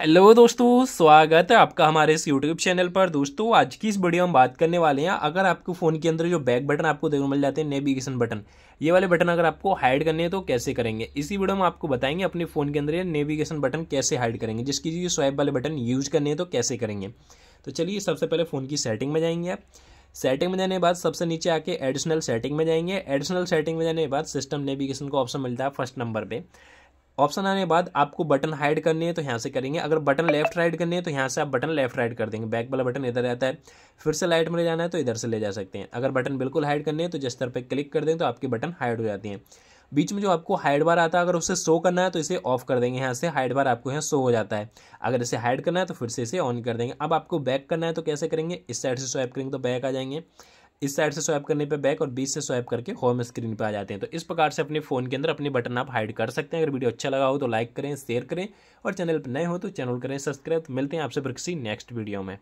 hello दोस्तों स्वागत है आपका हमारे इस यूट्यूब चैनल पर दोस्तों आज की इस वीडियो हम बात करने वाले हैं अगर आपके फ़ोन के अंदर जो बैक बटन आपको देखने मिल जाते हैं नेविगेशन बटन ये वाले बटन अगर आपको हाइड करने हैं तो कैसे करेंगे इसी वीडियो में आपको बताएंगे अपने फ़ोन के अंदर ये नेविगेशन बटन कैसे हाइड करेंगे जिसकी ये स्वाइप वाले बटन यूज़ करने हैं तो कैसे करेंगे तो चलिए सबसे पहले फ़ोन की सेटिंग में जाएंगे आप सेटिंग में जाने के बाद सबसे नीचे आके एडिशनल सेटिंग में जाएंगे एडिशनल सेटिंग में जाने के बाद सिस्टम नेविगेशन का ऑप्शन मिलता है फर्स्ट नंबर पर ऑप्शन आने के बाद आपको बटन हाइड करनी है तो यहाँ से करेंगे अगर बटन लेफ्ट राइट करनी है तो यहाँ से आप बटन लेफ्ट राइट कर देंगे बैक वाला बटन इधर रहता है फिर से लाइट में ले जाना है तो इधर से ले जा सकते हैं अगर बटन बिल्कुल हाइड करनी है तो जिस तरह पर क्लिक कर दें तो आपकी बटन हाइड हो जाती हैं बीच में जो आपको हाइड बार आता है अगर उसे शो करना है तो इसे ऑफ कर देंगे यहाँ से हाइड बार आपको यहाँ शो हो जाता है अगर इसे हाइड करना है तो फिर से इसे ऑन कर देंगे अब आपको बैक करना है तो कैसे करेंगे इस साइड से स्वाइप करेंगे तो बैक आ जाएंगे इस साइड से स्वैप करने पे बैक और बीच से स्वैप करके होम स्क्रीन पे आ जाते हैं तो इस प्रकार से अपने फ़ोन के अंदर अपने बटन आप हाइड कर सकते हैं अगर वीडियो अच्छा लगा हो तो लाइक करें शेयर करें और चैनल पर नए हो तो चैनल करें सब्सक्राइब तो मिलते हैं आपसे फिर किसी नेक्स्ट वीडियो में